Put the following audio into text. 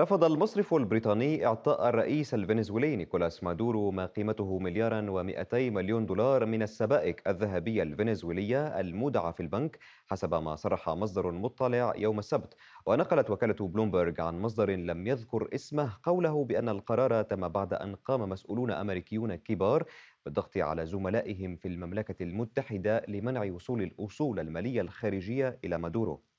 رفض المصرف البريطاني إعطاء الرئيس الفنزويلي نيكولاس مادورو ما قيمته مليارا و200 مليون دولار من السبائك الذهبية الفنزويلية المودعة في البنك حسب ما صرح مصدر مطلع يوم السبت ونقلت وكالة بلومبرج عن مصدر لم يذكر اسمه قوله بأن القرار تم بعد أن قام مسؤولون أمريكيون كبار بالضغط على زملائهم في المملكة المتحدة لمنع وصول الأصول المالية الخارجية إلى مادورو